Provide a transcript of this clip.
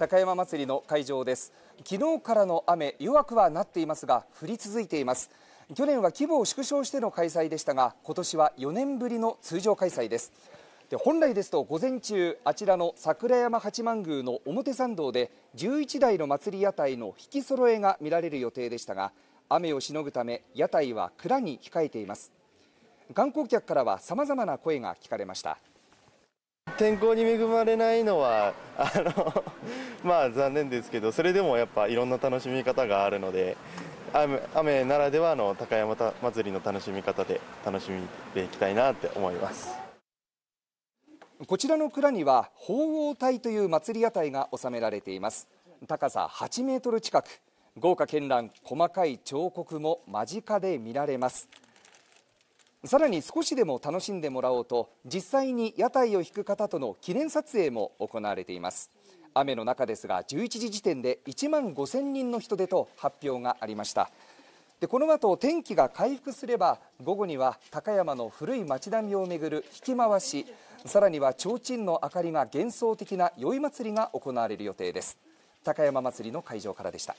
高山祭りの会場です昨日からの雨弱くはなっていますが降り続いています去年は規模を縮小しての開催でしたが今年は4年ぶりの通常開催ですで本来ですと午前中あちらの桜山八幡宮の表参道で11台の祭り屋台の引き揃えが見られる予定でしたが雨をしのぐため屋台は蔵に控えています観光客からは様々な声が聞かれました天候に恵まれないのはあの まあ残念ですけどそれでもやっぱいろんな楽しみ方があるので雨雨ならではの高山祭りの楽しみ方で楽しみでいきたいなって思いますこちらの蔵には鳳凰隊という祭り屋台が収められています高さ8メートル近く豪華絢爛細かい彫刻も間近で見られますさらに少しでも楽しんでもらおうと実際に屋台を引く方との記念撮影も行われています雨の中ですが11時時点で1万5000人の人出と発表がありましたでこの後天気が回復すれば午後には高山の古い町並みをめぐる引き回しさらには提灯の明かりが幻想的な宵祭りが行われる予定です高山祭りの会場からでした